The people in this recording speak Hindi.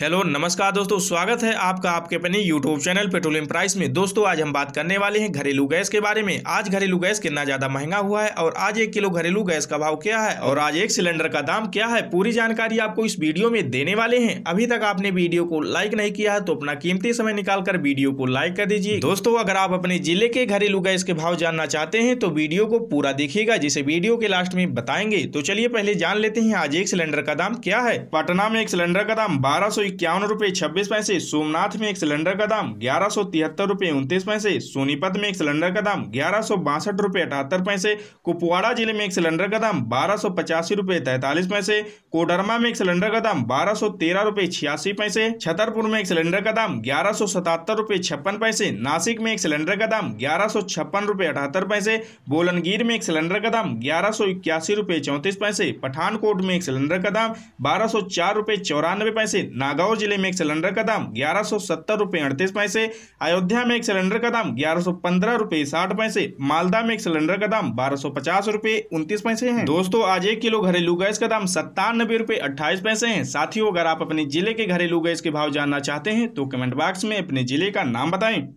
हेलो नमस्कार दोस्तों स्वागत है आपका आपके अपने यूट्यूब चैनल पेट्रोलियम प्राइस में दोस्तों आज हम बात करने वाले हैं घरेलू गैस के बारे में आज घरेलू गैस कितना ज़्यादा महंगा हुआ है और आज एक किलो घरेलू गैस का भाव क्या है और आज एक सिलेंडर का दाम क्या है पूरी जानकारी आपको इस वीडियो में देने वाले है अभी तक आपने वीडियो को लाइक नहीं किया है तो अपना कीमती समय निकाल कर वीडियो को लाइक कर दीजिए दोस्तों अगर आप अपने जिले के घरेलू गैस के भाव जानना चाहते हैं तो वीडियो को पूरा देखिएगा जिसे वीडियो के लास्ट में बताएंगे तो चलिए पहले जान लेते हैं आज एक सिलेंडर का दाम क्या है पटना में एक सिलेंडर का दाम बारह इक्यावन रुपये छब्बीस पैसे सोमनाथ में एक सिलेंडर का दाम ग्यारह सौ तिहत्तर रुपये उनतीस पैसे सोनीपत में एक सिलेंडर का दाम ग्यारह सौ बासठ रुपये अठहत्तर पैसे कुपवाड़ा जिले में एक सिलेंडर का दाम बारह सौ पचासी रुपये तैंतालीस पैसे कोडरमा में एक सिलेंडर का दाम बारह सौ तेरह रुपये छियासी पैसे छतरपुर में एक सिलेंडर का दाम ग्यारह सौ सतहत्तर रुपये छप्पन पैसे नासिक में एक सिलेंडर का दाम ग्यारह सौ छप्पन रुपये अठहत्तर पैसे बोलनगीर में एक सिलेंडर का दाम ग्यारह सौ इक्यासी रुपये चौंतीस पैसे पठानकोट में एक सिलेंडर का दाम बारह सौ चार रुपये चौरानवे पैसे नाग नागौर जिले में एक सिलेंडर का दाम ग्यारह सौ सत्तर रुपये अड़तीस पैसे अयोध्या में एक सिलेंडर का दाम ग्यारह सौ पंद्रह रुपये साठ पैसे मालदा में एक सिलेंडर का दाम बारह सौ पचास रुपये उनतीस पैसे है दोस्तों आज एक किलो घरेलू गैस का दाम सत्तानबे रुपये अट्ठाईस पैसे है साथ ही अगर आप अपने जिले के घरेलू गैस के भाव जानना चाहते हैं तो कमेंट बॉक्स में अपने जिले का नाम बताएं